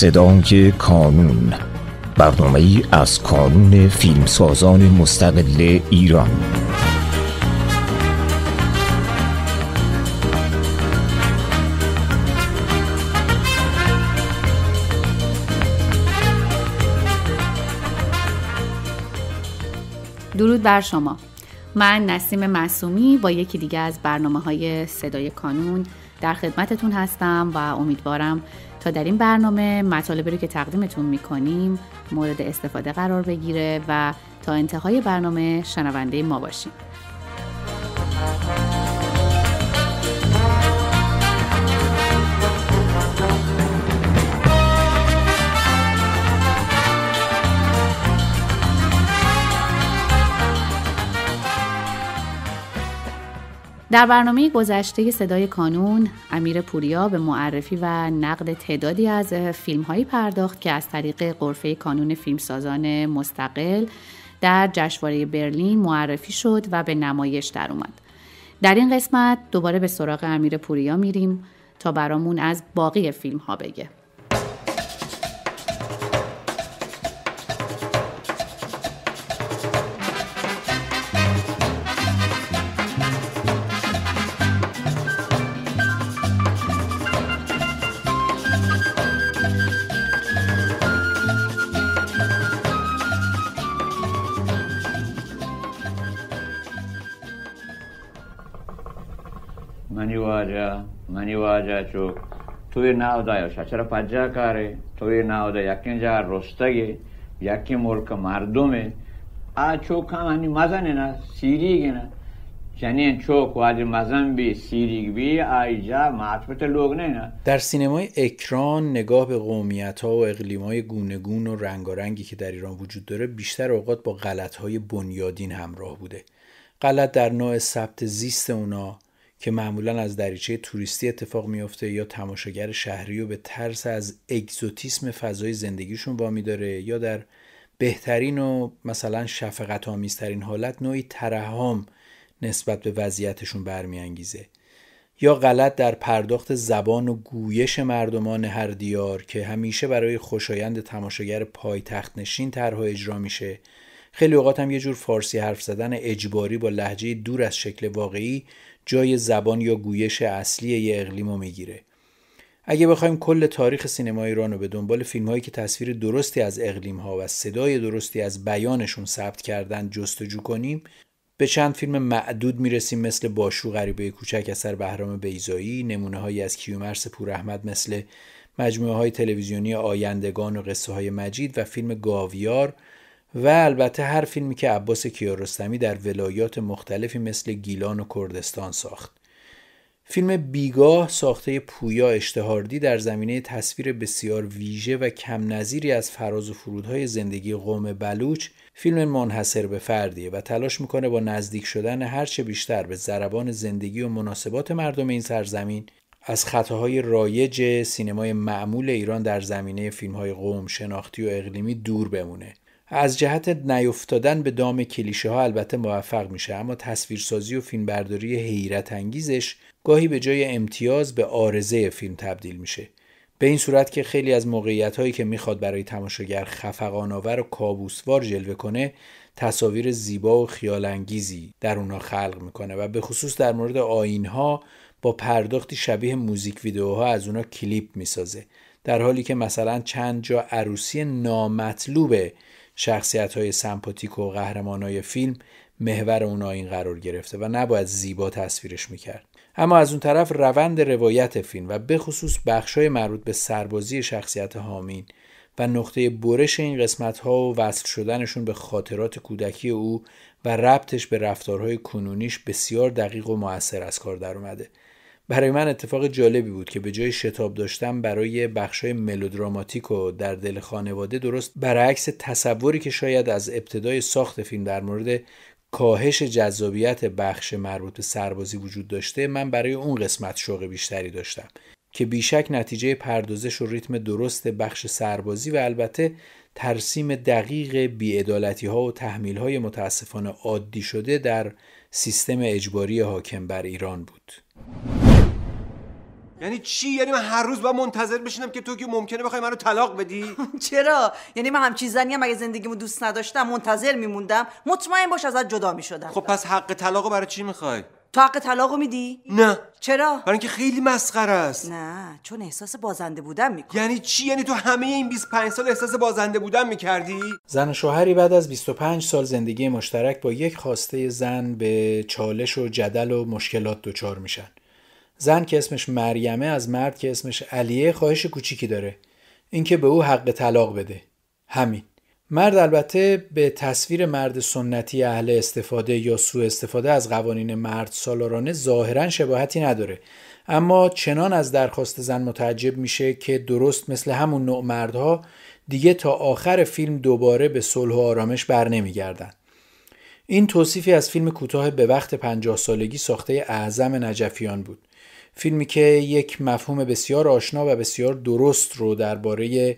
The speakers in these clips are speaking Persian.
صدای کانون برنامه از کانون فیلمسازان مستقل ایران درود بر شما من نسیم معصومی با یکی دیگه از برنامه های صدای کانون در خدمتتون هستم و امیدوارم تا در این برنامه مطالبی رو که تقدیمتون میکنیم مورد استفاده قرار بگیره و تا انتهای برنامه شنونده ما باشیم در برنامه گذشته صدای کانون امیر پوریا به معرفی و نقد تعدادی از فیلم هایی پرداخت که از طریق قرفه کانون فیلمسازان مستقل در جشنواره برلین معرفی شد و به نمایش در اومد. در این قسمت دوباره به سراغ امیر پوریا میریم تا برامون از باقی فیلم ها بگه. چو توی ناو چرا شچر پجا کاره توی ناودا یکی جا رستگی یکی ملک مردمه آ چوک هم هنی مزنه نه سیریگه نه یعنی چوک واجه مزن بی سیریگ بی آیجا معطفت لوگ نه نه در سینمای اکران نگاه به قومیت ها و اقلیم های گونگون و رنگارنگی که در ایران وجود داره بیشتر اوقات با غلط های بنیادین همراه بوده غلط در نوع ثبت زیست اونا که معمولا از دریچه توریستی اتفاق میافته یا تماشاگر شهری و به ترس از اگزوتیسم فضای زندگیشون وامی داره یا در بهترین و مثلا شفقت آمیزترین حالت نوعی ترحم نسبت به وضعیتشون برمیانگیزه یا غلط در پرداخت زبان و گویش مردمان هر دیار که همیشه برای خوشایند تماشاگر پایتخت نشین طرح اجرا میشه خیلی اوقات هم یه جور فارسی حرف زدن اجباری با لحجه دور از شکل واقعی جای زبان یا گویش اصلی یه اقلیم رو میگیره اگه بخوایم کل تاریخ سینما ایران رو به دنبال فیلم هایی که تصویر درستی از اقلیم ها و صدای درستی از بیانشون ثبت کردن جستجو کنیم به چند فیلم معدود میرسیم مثل باشو غریبه کوچک اثر بهرام بیزایی نمونه هایی از کیومرس پوراحمد مثل مجموعه های تلویزیونی آیندگان و قصه های مجید و فیلم گاویار و البته هر فیلمی که عباس کیارستمی در ولایات مختلفی مثل گیلان و کردستان ساخت. فیلم بیگاه ساخته پویا اشتهاردی در زمینه تصویر بسیار ویژه و کم نظیری از فراز و فرودهای زندگی قوم بلوچ فیلم منحصر به فردیه و تلاش میکنه با نزدیک شدن هرچه بیشتر به ضربان زندگی و مناسبات مردم این سرزمین از خطاهای رایج سینمای معمول ایران در زمینه فیلمهای قوم شناختی و اقلیمی دور بمونه از جهت نیفتادن به دام کلیشه ها البته موفق میشه اما تصویرسازی و فیلمبرداری حیرت انگیزش گاهی به جای امتیاز به آرزه فیلم تبدیل میشه به این صورت که خیلی از موقعیت هایی که میخواد برای تماشاگر خفقان آور و کابوسوار جلوه کنه تصاویر زیبا و خیال انگیزی در اونها خلق میکنه و به خصوص در مورد آین ها با پرداختی شبیه موزیک ویدیوها از اونها کلیپ میسازه در حالی که مثلا چند جا عروسی نامطلوبه، شخصیت های سمپاتیک و قهرمان های فیلم محور اونا این قرار گرفته و نباید زیبا تصویرش میکرد اما از اون طرف روند روایت فیلم و به خصوص بخشای مربوط به سربازی شخصیت هامین و نقطه برش این قسمت ها و وصل شدنشون به خاطرات کودکی او و ربطش به رفتارهای کنونیش بسیار دقیق و موثر از کار در اومده برای من اتفاق جالبی بود که به جای شتاب داشتم برای بخش ملودراماتیک و در دل خانواده درست برعکس تصوری که شاید از ابتدای ساخت فیلم در مورد کاهش جذابیت بخش مربوط به سربازی وجود داشته من برای اون قسمت شوق بیشتری داشتم که بیشک نتیجه پردازش و ریتم درست بخش سربازی و البته ترسیم دقیق بیعدالتی ها و تحمیل های متاسفانه عادی شده در سیستم اجباری حاکم بر ایران بود. یعنی چی یعنی من هر روز باید منتظر بشینم که تو که ممکنه بخوای منو طلاق بدی چرا یعنی من همچین زنی هم اگه زندگیمو دوست نداشتم منتظر میموندم مطمئن باش ازت جدا میشدم خب پس حق طلاقو برای چی میخوای تو حق طلاقو میدی؟ نه چرا؟ برای اینکه خیلی مسخره است. نه، چون احساس بازنده بودن میکنی. یعنی چی؟ یعنی تو همه این 25 سال احساس بازنده بودن میکردی؟ زن و شوهری بعد از 25 سال زندگی مشترک با یک خواسته زن به چالش و جدل و مشکلات دچار میشن. زن که اسمش مریمه از مرد که اسمش علیه خواهش کوچیکی داره اینکه به او حق طلاق بده همین مرد البته به تصویر مرد سنتی اهل استفاده یا سوء استفاده از قوانین مرد سالارانه ظاهرا شباهتی نداره اما چنان از درخواست زن متعجب میشه که درست مثل همون نوع مردها دیگه تا آخر فیلم دوباره به صلح و آرامش بر نمیگردن این توصیفی از فیلم کوتاه به وقت پنجاه سالگی ساخته اعظم نجفیان بود فیلمی که یک مفهوم بسیار آشنا و بسیار درست رو درباره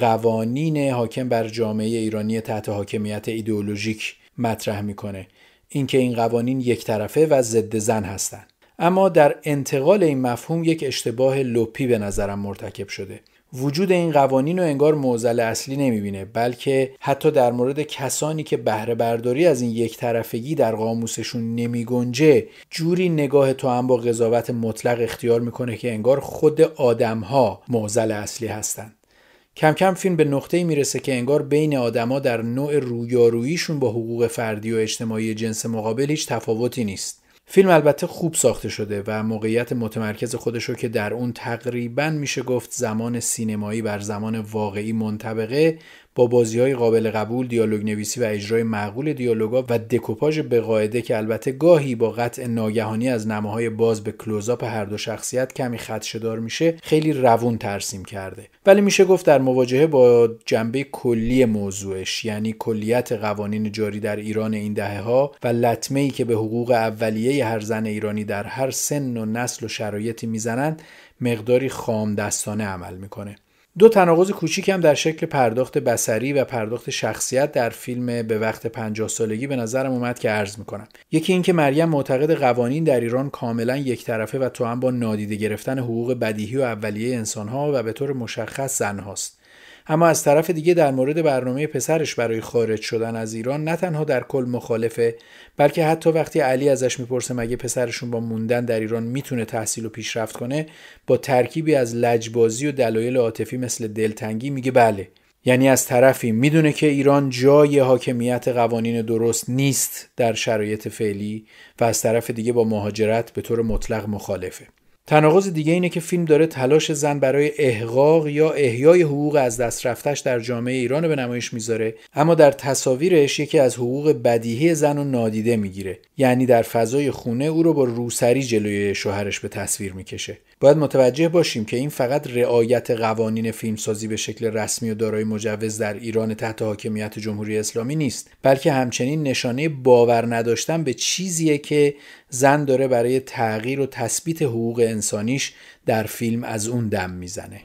قوانین حاکم بر جامعه ایرانی تحت حاکمیت ایدئولوژیک مطرح میکنه اینکه این قوانین یک طرفه و ضد زن هستند اما در انتقال این مفهوم یک اشتباه لپی به نظرم مرتکب شده وجود این قوانین رو انگار معضل اصلی نمیبینه بلکه حتی در مورد کسانی که بهره برداری از این یک طرفگی در قاموسشون نمیگنجه جوری نگاه تو هم با قضاوت مطلق اختیار میکنه که انگار خود آدمها موزل اصلی هستند کم کم فیلم به نقطه‌ای میرسه که انگار بین آدما در نوع رویاروییشون با حقوق فردی و اجتماعی جنس مقابل هیچ تفاوتی نیست فیلم البته خوب ساخته شده و موقعیت متمرکز خودش رو که در اون تقریبا میشه گفت زمان سینمایی بر زمان واقعی منطبقه با بازی های قابل قبول دیالوگ نویسی و اجرای معقول دیالوگا و دکوپاژ به قاعده که البته گاهی با قطع ناگهانی از نماهای باز به کلوزاپ هر دو شخصیت کمی خدشهدار میشه خیلی روون ترسیم کرده ولی میشه گفت در مواجهه با جنبه کلی موضوعش یعنی کلیت قوانین جاری در ایران این دهه ها و لطمه ای که به حقوق اولیه هر زن ایرانی در هر سن و نسل و شرایطی میزنند مقداری خام دستانه عمل میکنه دو تناقض کوچیک هم در شکل پرداخت بسری و پرداخت شخصیت در فیلم به وقت 50 سالگی به نظرم اومد که عرض میکنم یکی اینکه مریم معتقد قوانین در ایران کاملا یک طرفه و تو هم با نادیده گرفتن حقوق بدیهی و اولیه انسانها و به طور مشخص زنهاست اما از طرف دیگه در مورد برنامه پسرش برای خارج شدن از ایران نه تنها در کل مخالفه بلکه حتی وقتی علی ازش میپرسه مگه پسرشون با موندن در ایران میتونه تحصیل و پیشرفت کنه با ترکیبی از لجبازی و دلایل عاطفی مثل دلتنگی میگه بله یعنی از طرفی میدونه که ایران جای حاکمیت قوانین درست نیست در شرایط فعلی و از طرف دیگه با مهاجرت به طور مطلق مخالفه تناقض دیگه اینه که فیلم داره تلاش زن برای احقاق یا احیای حقوق از دست در جامعه ایران به نمایش میذاره اما در تصاویرش یکی از حقوق بدیهی زن رو نادیده میگیره یعنی در فضای خونه او رو با روسری جلوی شوهرش به تصویر میکشه باید متوجه باشیم که این فقط رعایت قوانین فیلمسازی به شکل رسمی و دارای مجوز در ایران تحت حاکمیت جمهوری اسلامی نیست بلکه همچنین نشانه باور نداشتن به چیزیه که زن داره برای تغییر و تثبیت حقوق انسانیش در فیلم از اون دم میزنه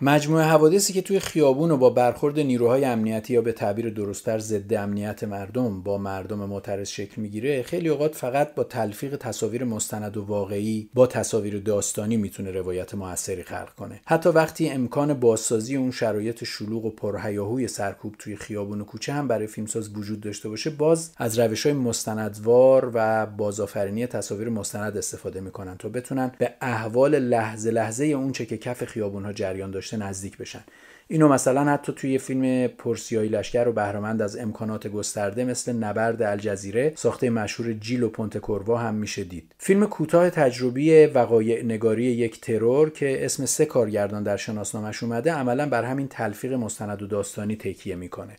مجموعه حوادثی که توی خیابون و با برخورد نیروهای امنیتی یا به تعبیر درستتر ضد امنیت مردم با مردم معترض شکل میگیره خیلی اوقات فقط با تلفیق تصاویر مستند و واقعی با تصاویر داستانی میتونه روایت موثری خلق کنه حتی وقتی امکان بازسازی اون شرایط شلوغ و پرهیاهوی سرکوب توی خیابون و کوچه هم برای فیلمساز وجود داشته باشه باز از روش های مستندوار و بازآفرینی تصاویر مستند استفاده میکنن تا بتونن به احوال لحظه لحظه اونچه که کف خیابون جریان داشته نزدیک بشن اینو مثلا حتی توی فیلم پرسیایی لشکر و بهرهمند از امکانات گسترده مثل نبرد الجزیره ساخته مشهور جیل و کوروا هم میشه دید فیلم کوتاه تجربی وقایع نگاری یک ترور که اسم سه کارگردان در شناسنامش اومده عملا بر همین تلفیق مستند و داستانی تکیه میکنه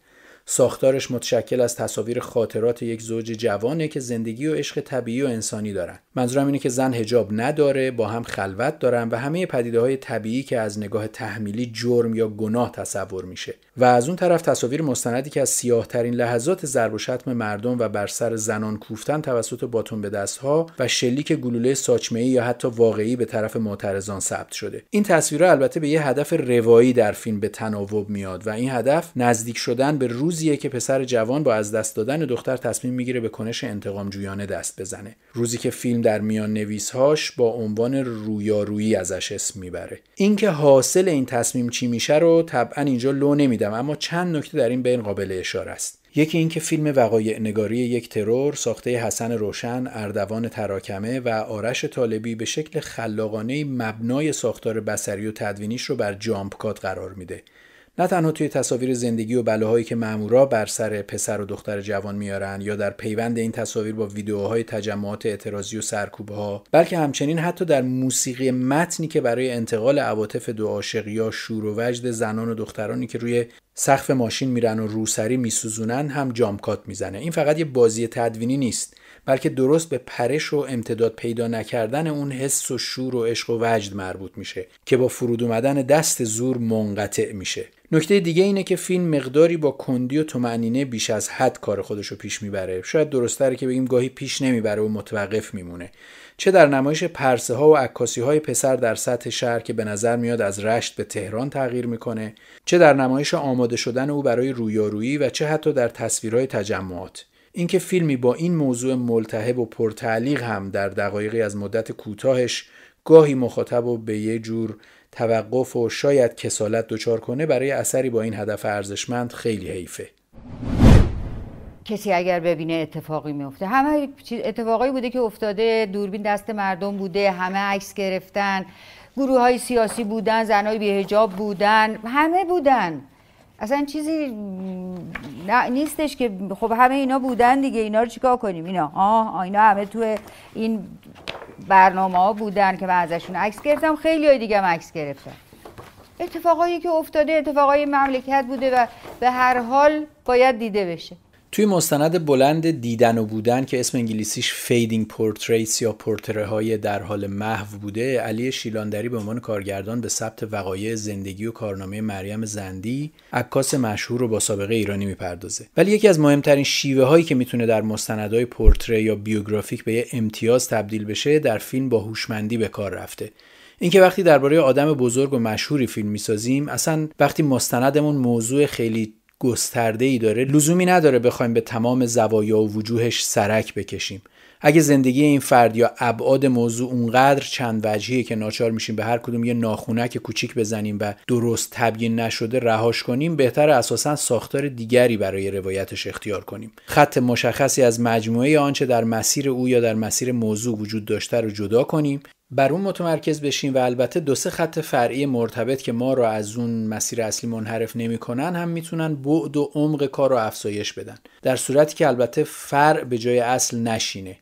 ساختارش متشکل از تصاویر خاطرات یک زوج جوانه که زندگی و عشق طبیعی و انسانی دارن منظورم اینه که زن هجاب نداره با هم خلوت دارن و همه پدیده های طبیعی که از نگاه تحمیلی جرم یا گناه تصور میشه و از اون طرف تصاویر مستندی که از ترین لحظات ضرب و شتم مردم و بر سر زنان کوفتن توسط باتون به دستها و شلیک گلوله ساچمه یا حتی واقعی به طرف معترضان ثبت شده این تصویرها البته به یه هدف روایی در فیلم به تناوب میاد و این هدف نزدیک شدن به روز روزیه که پسر جوان با از دست دادن دختر تصمیم میگیره به کنش انتقام جویانه دست بزنه روزی که فیلم در میان نویسهاش با عنوان رویارویی ازش اسم میبره اینکه حاصل این تصمیم چی میشه رو طبعا اینجا لو نمیدم اما چند نکته در این بین قابل اشاره است یکی اینکه فیلم وقایع نگاری یک ترور ساخته حسن روشن، اردوان تراکمه و آرش طالبی به شکل خلاقانه مبنای ساختار بسری و تدوینیش رو بر جامپ کات قرار میده. نه تنها توی تصاویر زندگی و بلاهایی که مامورا بر سر پسر و دختر جوان میارن یا در پیوند این تصاویر با ویدیوهای تجمعات اعتراضی و سرکوبها ها بلکه همچنین حتی در موسیقی متنی که برای انتقال عواطف دو عاشق یا شور و وجد زنان و دخترانی که روی سقف ماشین میرن و روسری میسوزونن هم جامکات میزنه این فقط یه بازی تدوینی نیست بلکه درست به پرش و امتداد پیدا نکردن اون حس و شور و عشق و وجد مربوط میشه که با فرود اومدن دست زور منقطع میشه نکته دیگه اینه که فیلم مقداری با کندی و تومنینه بیش از حد کار خودش رو پیش میبره شاید درستتره که بگیم گاهی پیش نمیبره و متوقف میمونه چه در نمایش پرسه ها و عکاسی های پسر در سطح شهر که به نظر میاد از رشت به تهران تغییر میکنه چه در نمایش آماده شدن او برای رویارویی و چه حتی در تصویرهای تجمعات اینکه فیلمی با این موضوع ملتهب و پرتعلیق هم در دقایقی از مدت کوتاهش گاهی مخاطب و به یه جور توقف و شاید کسالت دچار کنه برای اثری با این هدف ارزشمند خیلی حیفه کسی اگر ببینه اتفاقی میفته همه اتفاقایی بوده که افتاده دوربین دست مردم بوده همه عکس گرفتن گروه های سیاسی بودن زنای بیهجاب بودن همه بودن اصلا چیزی نیستش که خب همه اینا بودن دیگه اینا رو چیکار کنیم اینا آه اینا همه تو این برنامه ها بودن که من ازشون عکس گرفتم خیلی های دیگه هم عکس گرفتم اتفاقایی که افتاده اتفاقای مملکت بوده و به هر حال باید دیده بشه توی مستند بلند دیدن و بودن که اسم انگلیسیش فیدینگ پورتریتس یا پورتره های در حال محو بوده علی شیلاندری به عنوان کارگردان به ثبت وقایع زندگی و کارنامه مریم زندی عکاس مشهور و با سابقه ایرانی میپردازه ولی یکی از مهمترین شیوه هایی که میتونه در مستندهای پورتره یا بیوگرافیک به یه امتیاز تبدیل بشه در فیلم با هوشمندی به کار رفته اینکه وقتی درباره آدم بزرگ و مشهوری فیلم میسازیم اصلا وقتی مستندمون موضوع خیلی گسترده ای داره لزومی نداره بخوایم به تمام زوایا و وجوهش سرک بکشیم اگه زندگی این فرد یا ابعاد موضوع اونقدر چند وجهیه که ناچار میشیم به هر کدوم یه ناخونک کوچیک بزنیم و درست تبیین نشده رهاش کنیم بهتر اساسا ساختار دیگری برای روایتش اختیار کنیم خط مشخصی از مجموعه آنچه در مسیر او یا در مسیر موضوع وجود داشته رو جدا کنیم بر اون متمرکز بشیم و البته دو سه خط فرعی مرتبط که ما رو از اون مسیر اصلی منحرف نمیکنن هم میتونن بعد و عمق کار رو افزایش بدن در صورتی که البته فرع به جای اصل نشینه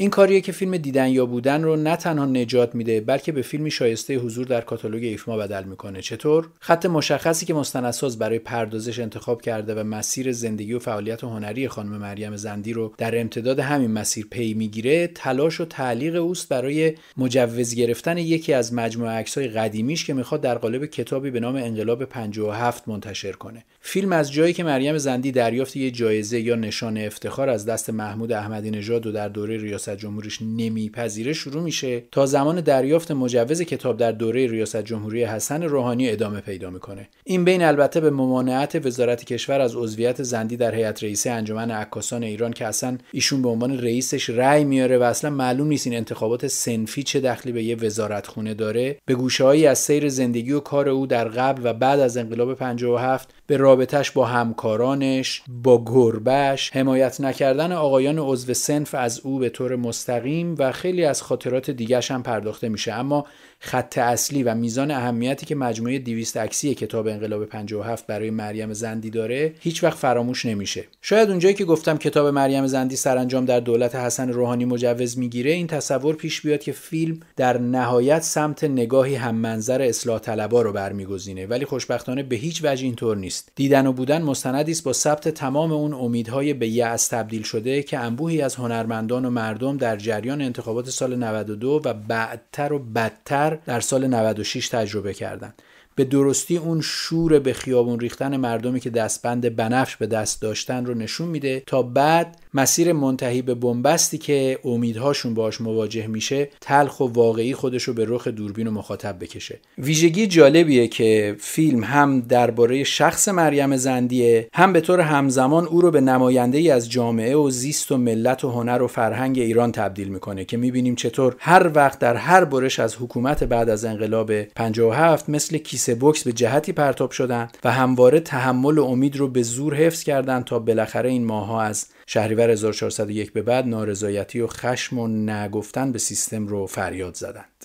این کاریه که فیلم دیدن یا بودن رو نه تنها نجات میده بلکه به فیلمی شایسته حضور در کاتالوگ ایفما بدل میکنه چطور خط مشخصی که مستندساز برای پردازش انتخاب کرده و مسیر زندگی و فعالیت هنری خانم مریم زندی رو در امتداد همین مسیر پی میگیره تلاش و تعلیق اوست برای مجوز گرفتن یکی از مجموعه عکس‌های قدیمیش که میخواد در قالب کتابی به نام انقلاب 57 منتشر کنه فیلم از جایی که مریم زندی دریافت یه جایزه یا نشان افتخار از دست محمود احمدی نژاد و در دوره ریاست ریاست جمهوریش نمیپذیره شروع میشه تا زمان دریافت مجوز کتاب در دوره ریاست جمهوری حسن روحانی ادامه پیدا میکنه این بین البته به ممانعت وزارت کشور از عضویت زندی در هیئت رئیسه انجمن عکاسان ایران که اصلا ایشون به عنوان رئیسش رأی میاره و اصلا معلوم نیست این انتخابات سنفی چه دخلی به یه وزارت خونه داره به گوشههایی از سیر زندگی و کار او در قبل و بعد از انقلاب 57 به رابطش با همکارانش با گربش حمایت نکردن آقایان عضو سنف از او به طور مستقیم و خیلی از خاطرات دیگرش هم پرداخته میشه اما خط اصلی و میزان اهمیتی که مجموعه 200 عکسی کتاب انقلاب 57 برای مریم زندی داره هیچ وقت فراموش نمیشه شاید اونجایی که گفتم کتاب مریم زندی سرانجام در دولت حسن روحانی مجوز میگیره این تصور پیش بیاد که فیلم در نهایت سمت نگاهی هم منظر اصلاح طلبا رو برمیگزینه ولی خوشبختانه به هیچ وجه اینطور نیست دیدن و بودن مستندی است با ثبت تمام اون امیدهای به یأس تبدیل شده که انبوهی از هنرمندان و مردم در جریان انتخابات سال 92 و بعدتر و بدتر در سال 96 تجربه کردند به درستی اون شور به خیابون ریختن مردمی که دستبند بنفش به دست داشتن رو نشون میده تا بعد مسیر منتهی به بنبستی که امیدهاشون باش مواجه میشه تلخ و واقعی خودش رو به رخ دوربین و مخاطب بکشه ویژگی جالبیه که فیلم هم درباره شخص مریم زندیه هم به طور همزمان او رو به نماینده ای از جامعه و زیست و ملت و هنر و فرهنگ ایران تبدیل میکنه که میبینیم چطور هر وقت در هر برش از حکومت بعد از انقلاب 57 مثل کیسه بکس به جهتی پرتاب شدند و همواره تحمل و امید رو به زور حفظ کردند تا بالاخره این ماها از شهریور 1401 به بعد نارضایتی و خشم و نگفتن به سیستم رو فریاد زدند.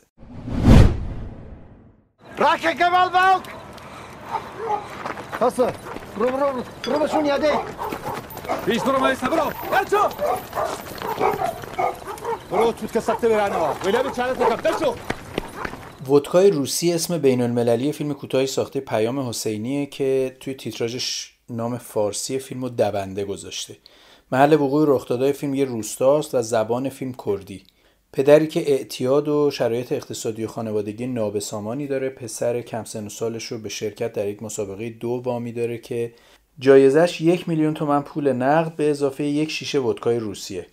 Bro, برو برو برو ودکای روسی اسم بین المللی فیلم کوتاهی ساخته پیام حسینیه که توی تیتراژش نام فارسی فیلم رو دونده گذاشته محل وقوع رخدادهای فیلم یه روستاست و زبان فیلم کردی پدری که اعتیاد و شرایط اقتصادی و خانوادگی نابسامانی داره پسر کم سن و سالش رو به شرکت در یک مسابقه دو بامی داره که جایزش یک میلیون تومن پول نقد به اضافه یک شیشه ودکای روسیه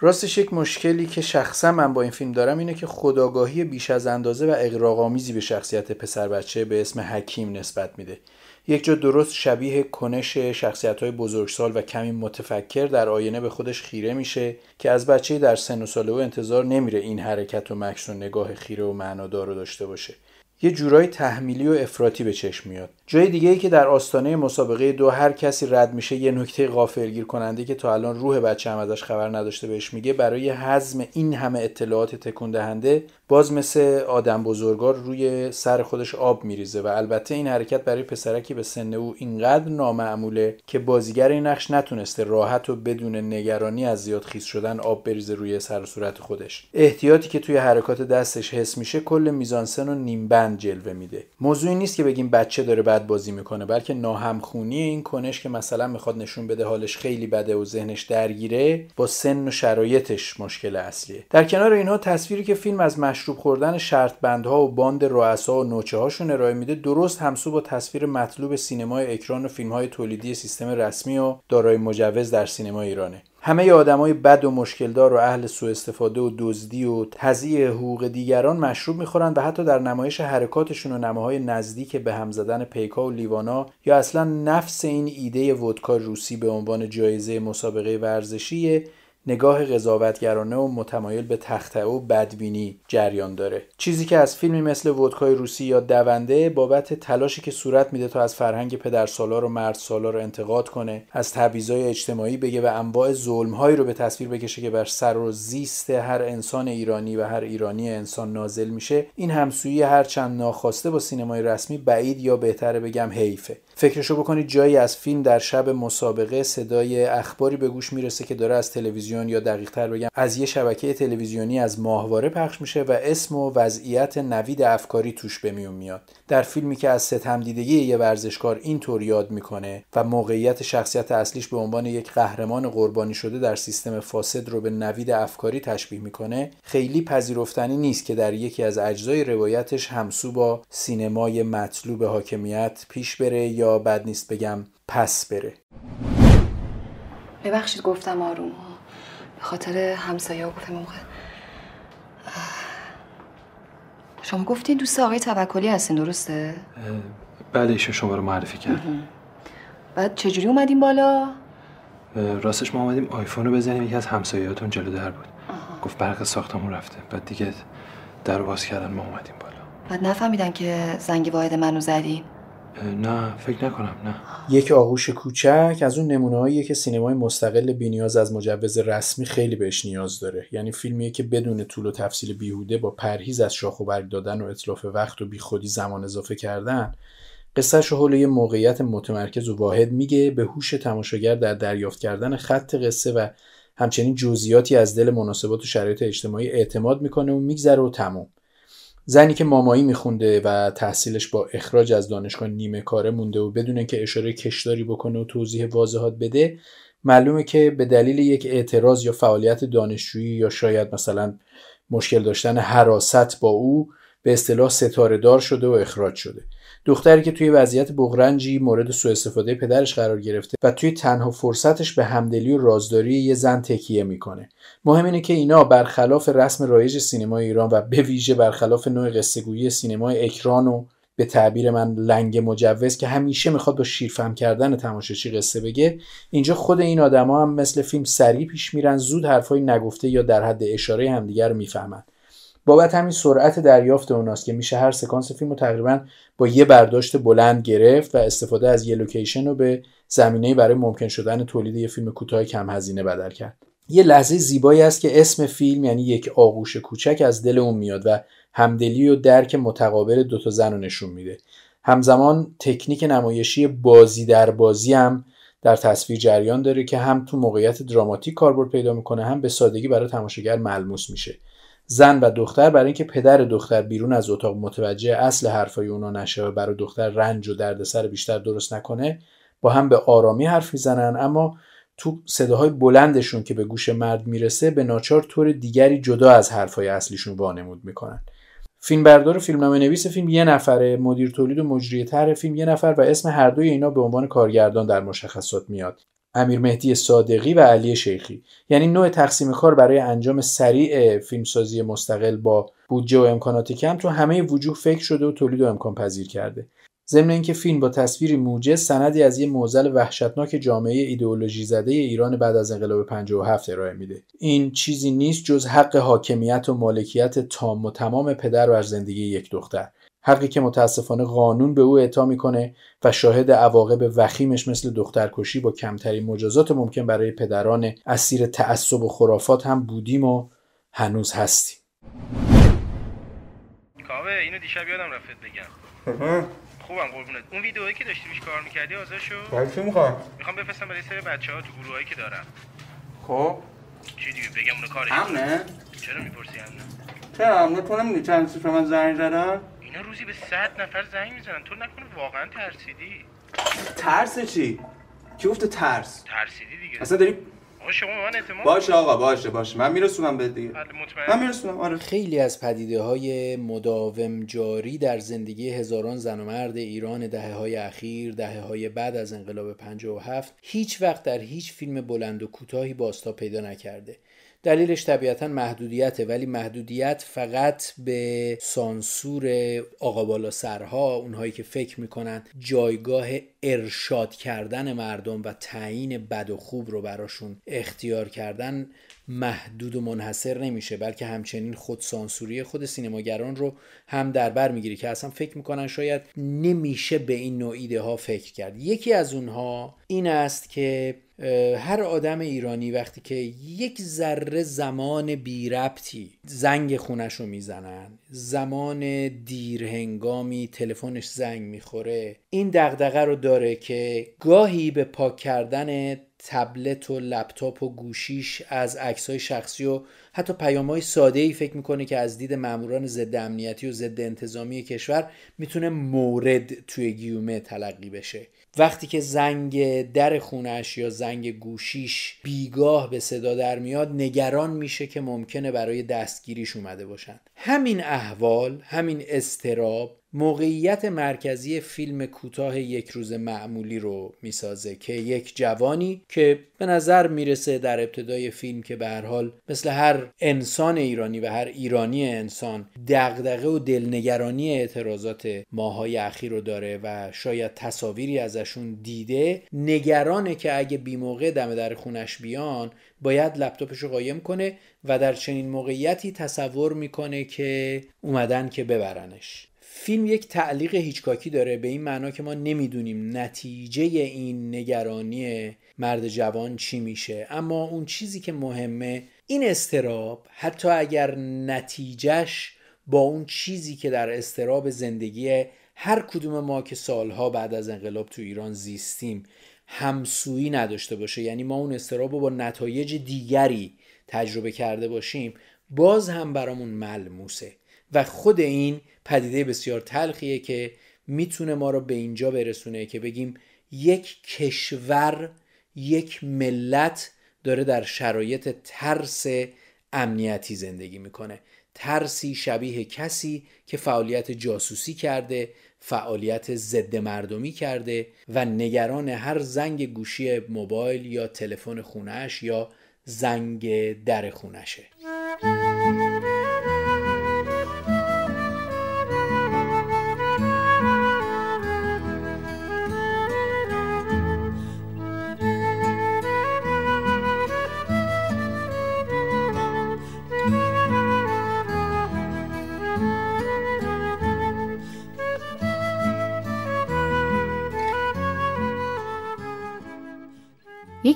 راستش یک مشکلی که شخصا من با این فیلم دارم اینه که خداگاهی بیش از اندازه و اقراقامیزی به شخصیت پسر بچه به اسم حکیم نسبت میده یک جا درست شبیه کنش شخصیت های بزرگسال و کمی متفکر در آینه به خودش خیره میشه که از بچه در سن و او انتظار نمیره این حرکت و مکس و نگاه خیره و معنادار رو داشته باشه یه جورای تحمیلی و افراطی به چشم میاد جای دیگه ای که در آستانه مسابقه دو هر کسی رد میشه یه نکته غافلگیر کننده که تا الان روح بچه هم ازش خبر نداشته بهش میگه برای هضم این همه اطلاعات تکون دهنده باز مثل آدم بزرگار روی سر خودش آب میریزه و البته این حرکت برای پسرکی به سن او اینقدر نامعموله که بازیگر این نقش نتونسته راحت و بدون نگرانی از زیاد خیس شدن آب بریزه روی سر و صورت خودش احتیاطی که توی حرکات دستش حس میشه کل میزانسن و نیمبند جلوه میده موضوعی نیست که بگیم بچه داره بد بازی میکنه بلکه ناهمخونی این کنش که مثلا میخواد نشون بده حالش خیلی بده و ذهنش درگیره با سن و شرایطش مشکل اصلیه در کنار اینها تصویری که فیلم از مشروب خوردن شرط بندها و باند رؤسا و نوچه هاشون ارائه میده درست همسو با تصویر مطلوب سینمای اکران و فیلم های تولیدی سیستم رسمی و دارای مجوز در سینما ایرانه همه آدمای بد و مشکلدار و اهل سوء استفاده و دزدی و تضییع حقوق دیگران مشروب میخورند و حتی در نمایش حرکاتشون و نماهای نزدیک به هم زدن پیکا و لیوانا یا اصلا نفس این ایده ودکا روسی به عنوان جایزه مسابقه ورزشیه. نگاه قضاوتگرانه و متمایل به تخته و بدبینی جریان داره چیزی که از فیلمی مثل ودکای روسی یا دونده بابت تلاشی که صورت میده تا از فرهنگ پدرسالار و مردسالار رو انتقاد کنه از تبعیضای اجتماعی بگه و انواع ظلمهایی رو به تصویر بکشه که بر سر و زیست هر انسان ایرانی و هر ایرانی انسان نازل میشه این همسویی هرچند ناخواسته با سینمای رسمی بعید یا بهتره بگم حیفه فکرشو بکنید جایی از فیلم در شب مسابقه صدای اخباری به گوش میرسه که داره از تلویزیون یا دقیقتر بگم از یه شبکه تلویزیونی از ماهواره پخش میشه و اسم و وضعیت نوید افکاری توش به میون میاد در فیلمی که از ستمدیدگی یه ورزشکار اینطور یاد میکنه و موقعیت شخصیت اصلیش به عنوان یک قهرمان قربانی شده در سیستم فاسد رو به نوید افکاری تشبیه میکنه خیلی پذیرفتنی نیست که در یکی از اجزای روایتش همسو با سینمای مطلوب حاکمیت پیش بره یا بد نیست بگم پس بره ببخشید گفتم آروم به خاطر همسایه ها گفتم موقع شما گفتین دوست آقای توکلی هستین درسته؟ بله ایشون شما رو معرفی کرد بعد چجوری اومدیم بالا؟ راستش ما اومدیم آیفون رو بزنیم یکی از همسایهاتون جلو در بود گفت برق ساختمون رفته بعد دیگه در باز کردن ما اومدیم بالا بعد نفهمیدن که زنگ واحد منو زدین نه فکر نکنم نه یک آغوش کوچک از اون نمونه که سینمای مستقل بینیاز از مجوز رسمی خیلی بهش نیاز داره یعنی فیلمیه که بدون طول و تفصیل بیهوده با پرهیز از شاخ و برگ دادن و اطلاف وقت و بیخودی زمان اضافه کردن قصهش حول یه موقعیت متمرکز و واحد میگه به هوش تماشاگر در دریافت کردن خط قصه و همچنین جزئیاتی از دل مناسبات و شرایط اجتماعی اعتماد میکنه و میگذره و تمام. زنی که مامایی میخونده و تحصیلش با اخراج از دانشگاه نیمه کاره مونده و بدون که اشاره کشداری بکنه و توضیح واضحات بده معلومه که به دلیل یک اعتراض یا فعالیت دانشجویی یا شاید مثلا مشکل داشتن حراست با او به اصطلاح ستاره دار شده و اخراج شده دختری که توی وضعیت بغرنجی مورد سوء استفاده پدرش قرار گرفته و توی تنها فرصتش به همدلی و رازداری یه زن تکیه میکنه مهم اینه که اینا برخلاف رسم رایج سینما ایران و به ویژه برخلاف نوع قصهگویی سینما اکران و به تعبیر من لنگ مجوز که همیشه میخواد با شیرفهم کردن تماشاچی قصه بگه اینجا خود این آدما هم مثل فیلم سریع پیش میرن زود حرفای نگفته یا در حد اشاره همدیگر میفهمند. بابت همین سرعت دریافت اوناست که میشه هر سکانس فیلم رو تقریبا با یه برداشت بلند گرفت و استفاده از یه لوکیشن رو به زمینه برای ممکن شدن تولید یه فیلم کوتاه کم هزینه بدل کرد یه لحظه زیبایی است که اسم فیلم یعنی یک آغوش کوچک از دل اون میاد و همدلی و درک متقابل دوتا زن رو نشون میده همزمان تکنیک نمایشی بازی در بازی هم در تصویر جریان داره که هم تو موقعیت دراماتیک کاربرد پیدا میکنه هم به سادگی برای تماشاگر ملموس میشه زن و دختر برای اینکه پدر دختر بیرون از اتاق متوجه اصل حرفای اونا نشه و برای دختر رنج و دردسر بیشتر درست نکنه با هم به آرامی حرف میزنن اما تو صداهای بلندشون که به گوش مرد میرسه به ناچار طور دیگری جدا از حرفای اصلیشون وانمود میکنن فیلم بردار و فیلمنامه نویس فیلم یه نفره مدیر تولید و مجریه تر فیلم یه نفر و اسم هر دوی اینا به عنوان کارگردان در مشخصات میاد امیر مهدی صادقی و علی شیخی یعنی نوع تقسیم کار برای انجام سریع فیلمسازی مستقل با بودجه و امکانات کم تو همه وجوه فکر شده و تولید و امکان پذیر کرده ضمن اینکه فیلم با تصویری موجز سندی از یه موزل وحشتناک جامعه ایدئولوژی زده ایران بعد از انقلاب 57 ارائه میده این چیزی نیست جز حق حاکمیت و مالکیت تام و تمام پدر بر زندگی یک دختر حقی که متاسفانه قانون به او اعطا میکنه و شاهد عواقب وخیمش مثل دخترکشی با کمترین مجازات ممکن برای پدران اسیر تعصب و خرافات هم بودیم و هنوز هستیم کاوه اینو دیشب یادم رفت بگم خوبم قربونت اون ویدئویی که داشتی روش کار میکردی حاضر شو چی میخوام میخوام بفرستم برای سر بچه ها تو گروهایی که دارم خب چی دیگه بگم اونو کارش امنه چرا میپرسی امنه چرا امنه تو نمیدونی چند سه من زنگ زدم اینا روزی به صد نفر زنگ میزنن تو نکنه واقعا ترسیدی ترس چی؟ کی گفته ترس؟ ترسیدی دیگه اصلا داری شما من اعتماد باشه آقا باشه باشه من میرسونم به دیگه بله، من میرسونم آره خیلی از پدیده های مداوم جاری در زندگی هزاران زن و مرد ایران دهه های اخیر دهه های بعد از انقلاب 57 هیچ وقت در هیچ فیلم بلند و کوتاهی باستا پیدا نکرده دلیلش طبیعتا محدودیته ولی محدودیت فقط به سانسور آقا بالا سرها اونهایی که فکر میکنن جایگاه ارشاد کردن مردم و تعیین بد و خوب رو براشون اختیار کردن محدود و منحصر نمیشه بلکه همچنین خودسانسوری خود سینماگران رو هم در بر میگیره که اصلا فکر میکنن شاید نمیشه به این نوع ایده ها فکر کرد یکی از اونها این است که هر آدم ایرانی وقتی که یک ذره زمان بی ربطی زنگ خونش رو میزنن زمان دیرهنگامی تلفنش زنگ میخوره این دغدغه رو داره که گاهی به پاک کردن تبلت و لپتاپ و گوشیش از عکسهای شخصی و حتی پیام های ساده ای فکر میکنه که از دید ماموران ضد امنیتی و ضد انتظامی کشور میتونه مورد توی گیومه تلقی بشه وقتی که زنگ در خونش یا زنگ گوشیش بیگاه به صدا در میاد نگران میشه که ممکنه برای دستگیریش اومده باشن همین احوال همین استراب موقعیت مرکزی فیلم کوتاه یک روز معمولی رو میسازه که یک جوانی که به نظر میرسه در ابتدای فیلم که به هر حال مثل هر انسان ایرانی و هر ایرانی انسان دغدغه و دلنگرانی اعتراضات ماهای اخیر رو داره و شاید تصاویری ازشون دیده نگرانه که اگه بی موقع دم در خونش بیان باید لپتاپش رو قایم کنه و در چنین موقعیتی تصور میکنه که اومدن که ببرنش فیلم یک تعلیق هیچکاکی داره به این معنا که ما نمیدونیم نتیجه این نگرانی مرد جوان چی میشه اما اون چیزی که مهمه این استراب حتی اگر نتیجهش با اون چیزی که در استراب زندگی هر کدوم ما که سالها بعد از انقلاب تو ایران زیستیم همسویی نداشته باشه یعنی ما اون استراب رو با نتایج دیگری تجربه کرده باشیم باز هم برامون ملموسه و خود این پدیده بسیار تلخیه که میتونه ما رو به اینجا برسونه که بگیم یک کشور یک ملت داره در شرایط ترس امنیتی زندگی میکنه ترسی شبیه کسی که فعالیت جاسوسی کرده فعالیت ضد مردمی کرده و نگران هر زنگ گوشی موبایل یا تلفن خونش یا زنگ در خونشه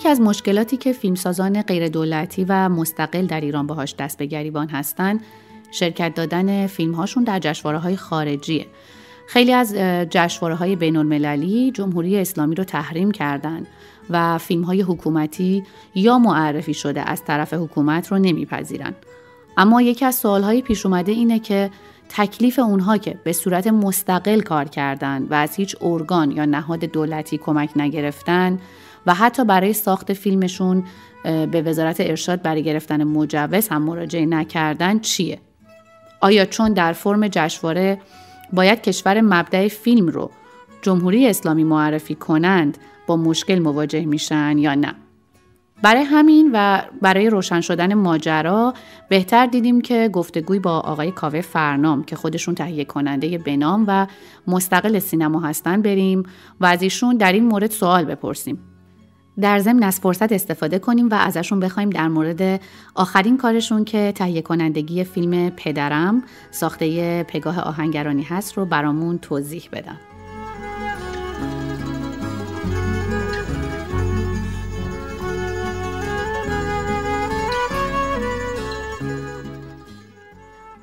یکی از مشکلاتی که فیلمسازان دولتی و مستقل در ایران باهاش دست به گریبان هستن شرکت دادن فیلمهاشون در جشواره های خارجیه خیلی از جشواره های بین المللی جمهوری اسلامی رو تحریم کردند و فیلم های حکومتی یا معرفی شده از طرف حکومت رو نمیپذیرند. اما یکی از سوال های پیش اومده اینه که تکلیف اونها که به صورت مستقل کار کردن و از هیچ ارگان یا نهاد دولتی کمک نگرفتن و حتی برای ساخت فیلمشون به وزارت ارشاد برای گرفتن مجوز هم مراجعه نکردن چیه؟ آیا چون در فرم جشنواره باید کشور مبدع فیلم رو جمهوری اسلامی معرفی کنند با مشکل مواجه میشن یا نه؟ برای همین و برای روشن شدن ماجرا بهتر دیدیم که گفتگوی با آقای کاوه فرنام که خودشون تهیه کننده بنام و مستقل سینما هستن بریم و از ایشون در این مورد سوال بپرسیم در ضمن از فرصت استفاده کنیم و ازشون بخوایم در مورد آخرین کارشون که تهیه کنندگی فیلم پدرم ساخته پگاه آهنگرانی هست رو برامون توضیح بدن.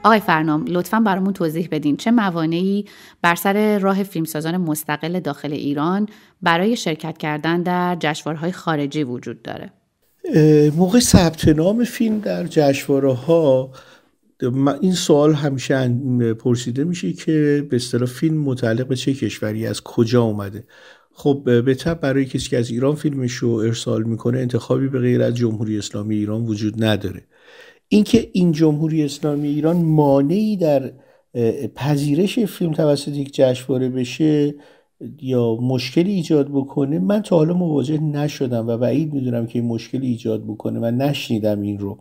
آقای فرنام لطفا برامون توضیح بدین چه موانعی بر سر راه فیلمسازان مستقل داخل ایران برای شرکت کردن در جشنواره‌های خارجی وجود داره موقع ثبت نام فیلم در جشنواره ها این سوال همیشه پرسیده میشه که به اصطلاح فیلم متعلق به چه کشوری از کجا اومده خب به طب برای کسی که از ایران فیلمش رو ارسال میکنه انتخابی به غیر از جمهوری اسلامی ایران وجود نداره اینکه این جمهوری اسلامی ایران مانعی در پذیرش فیلم توسط یک جشنواره بشه یا مشکلی ایجاد بکنه من تا حالا مواجه نشدم و بعید میدونم که این مشکلی ایجاد بکنه و نشنیدم این رو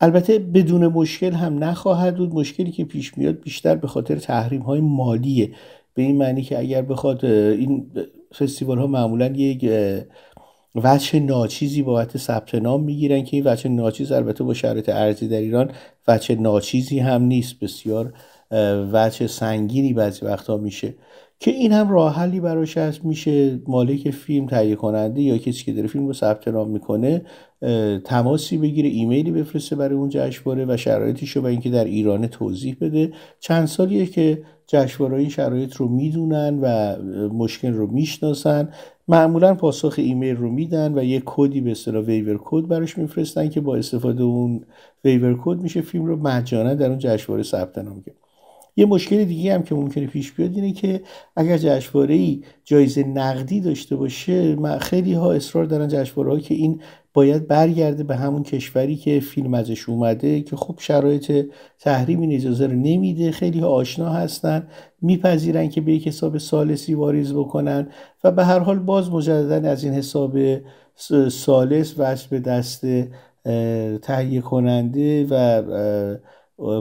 البته بدون مشکل هم نخواهد بود مشکلی که پیش میاد بیشتر به خاطر تحریم های مالیه به این معنی که اگر بخواد این فستیوال ها معمولا یک وچه ناچیزی بابت ثبت نام میگیرن که این وجه ناچیز البته با شرایط ارزی در ایران وچه ناچیزی هم نیست بسیار وچه سنگینی بعضی وقتها میشه که این هم راه حلی براش هست میشه مالک فیلم تهیه کننده یا کسی که داره فیلم رو ثبت نام میکنه تماسی بگیره ایمیلی بفرسته برای اون جشنواره و شرایطش رو و اینکه در ایران توضیح بده چند سالیه که جشنواره این شرایط رو میدونن و مشکل رو میشناسن معمولا پاسخ ایمیل رو میدن و یه کدی به اصطلاح ویور کد براش میفرستن که با استفاده اون ویور کد میشه فیلم رو مجانا در اون جشنواره ثبت نام کرد یه مشکل دیگه هم که ممکنه پیش بیاد اینه که اگر جشنواره جایزه نقدی داشته باشه خیلی ها اصرار دارن جشنواره که این باید برگرده به همون کشوری که فیلم ازش اومده که خب شرایط تحریم این اجازه رو نمیده خیلی آشنا هستن میپذیرن که به یک حساب سالسی واریز بکنن و به هر حال باز مجددا از این حساب سالس وصل به دست تهیه کننده و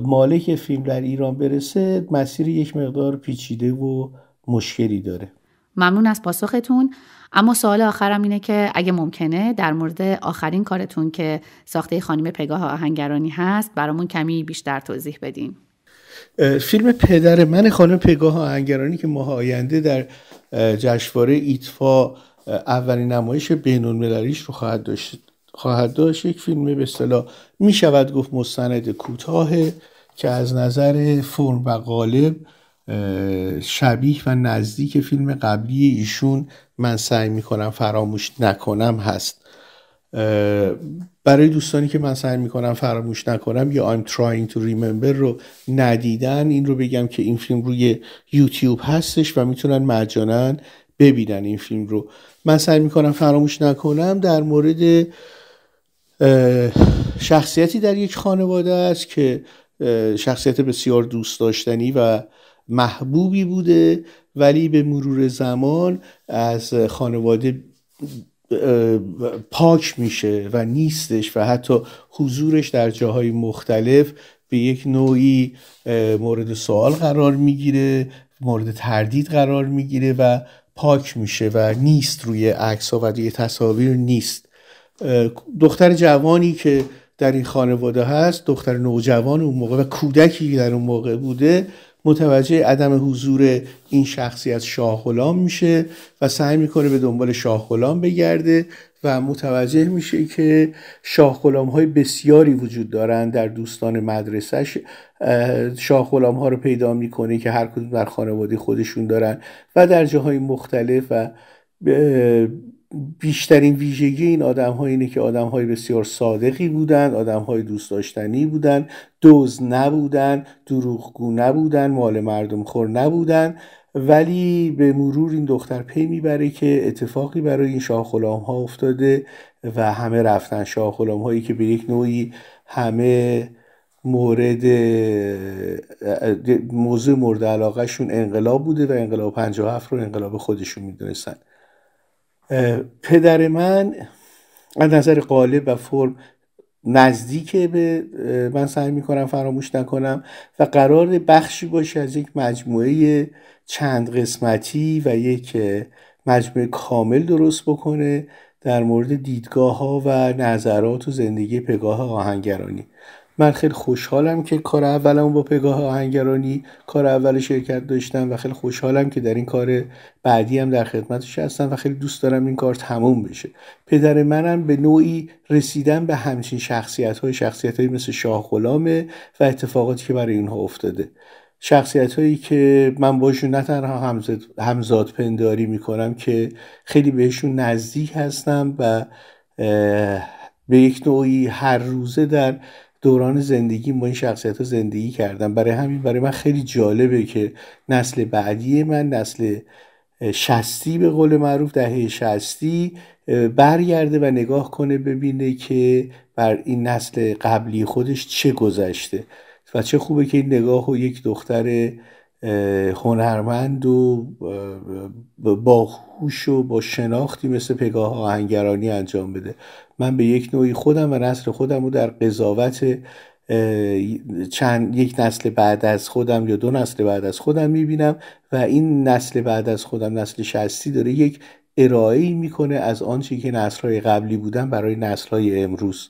مالک فیلم در ایران برسه مسیر یک مقدار پیچیده و مشکلی داره ممنون از پاسختون اما سوال آخرم اینه که اگه ممکنه در مورد آخرین کارتون که ساخته خانم پگاه آهنگرانی هست برامون کمی بیشتر توضیح بدین فیلم پدر من خانم پگاه آهنگرانی که ماه آینده در جشنواره ایتفا اولین نمایش بین رو خواهد داشت خواهد داشت یک فیلم به اصطلاح می شود گفت مستند کوتاه که از نظر فرم و قالب شبیه و نزدیک فیلم قبلی ایشون من سعی کنم فراموش نکنم هست برای دوستانی که من سعی میکنم فراموش نکنم یا I'm trying to remember رو ندیدن این رو بگم که این فیلم روی یوتیوب هستش و میتونن مجانا ببینن این فیلم رو من سعی میکنم فراموش نکنم در مورد شخصیتی در یک خانواده است که شخصیت بسیار دوست داشتنی و محبوبی بوده ولی به مرور زمان از خانواده پاک میشه و نیستش و حتی حضورش در جاهای مختلف به یک نوعی مورد سوال قرار میگیره مورد تردید قرار میگیره و پاک میشه و نیست روی عکس ها و روی تصاویر نیست دختر جوانی که در این خانواده هست دختر نوجوان اون موقع و کودکی در اون موقع بوده متوجه عدم حضور این شخصی از شاه میشه و سعی میکنه به دنبال شاه بگرده و متوجه میشه که شاه های بسیاری وجود دارند در دوستان مدرسهش شاه ها رو پیدا میکنه که هر کدوم در خانواده خودشون دارن و در جاهای مختلف و بیشترین ویژگی این آدم ها اینه که آدم های بسیار صادقی بودن آدم های دوست داشتنی بودن دوز نبودن دروغگو نبودن مال مردم خور نبودن ولی به مرور این دختر پی میبره که اتفاقی برای این شاه ها افتاده و همه رفتن شاه هایی که به یک نوعی همه مورد موضوع مورد علاقهشون انقلاب بوده و انقلاب 57 رو انقلاب خودشون میدونستن پدر من از نظر قالب و فرم نزدیک به من سعی میکنم فراموش نکنم و قرار بخشی باشه از یک مجموعه چند قسمتی و یک مجموعه کامل درست بکنه در مورد دیدگاه ها و نظرات و زندگی پگاه آهنگرانی من خیلی خوشحالم که کار اولم با پگاه آهنگرانی کار اول شرکت داشتم و خیلی خوشحالم که در این کار بعدی هم در خدمتش هستم و خیلی دوست دارم این کار تموم بشه پدر منم به نوعی رسیدن به همچین شخصیت های شخصیت های مثل شاه غلامه و اتفاقاتی که برای اونها افتاده شخصیت هایی که من باشون نه همزاد پنداری میکنم که خیلی بهشون نزدیک هستم و به یک نوعی هر روزه در دوران زندگی با این شخصیت ها زندگی کردم برای همین برای من خیلی جالبه که نسل بعدی من نسل شستی به قول معروف دهه شستی برگرده و نگاه کنه ببینه که بر این نسل قبلی خودش چه گذشته و چه خوبه که این نگاه و یک دختر هنرمند و با خوش و با شناختی مثل پگاه آهنگرانی انجام بده من به یک نوعی خودم و نسل خودم رو در قضاوت چند یک نسل بعد از خودم یا دو نسل بعد از خودم میبینم و این نسل بعد از خودم نسل شستی داره یک ارائه میکنه از آنچه که نسلهای قبلی بودن برای نسلهای امروز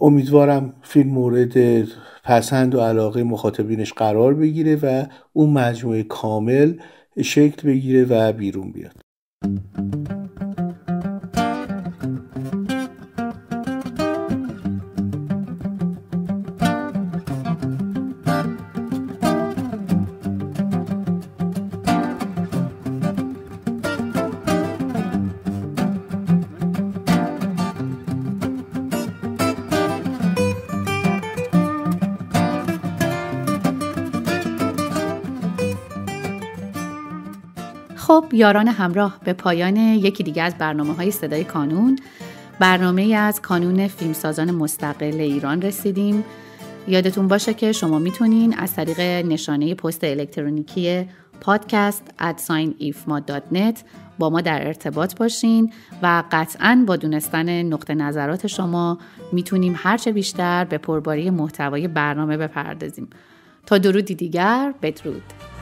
امیدوارم فیلم مورد پسند و علاقه مخاطبینش قرار بگیره و اون مجموعه کامل شکل بگیره و بیرون بیاد یاران همراه به پایان یکی دیگه از برنامه های صدای کانون برنامه از کانون فیلمسازان مستقل ایران رسیدیم یادتون باشه که شما میتونین از طریق نشانه پست الکترونیکی پادکست ادساین signifma.net با ما در ارتباط باشین و قطعا با دونستن نقطه نظرات شما میتونیم هرچه بیشتر به پرباری محتوای برنامه بپردازیم تا درودی دیگر بدرود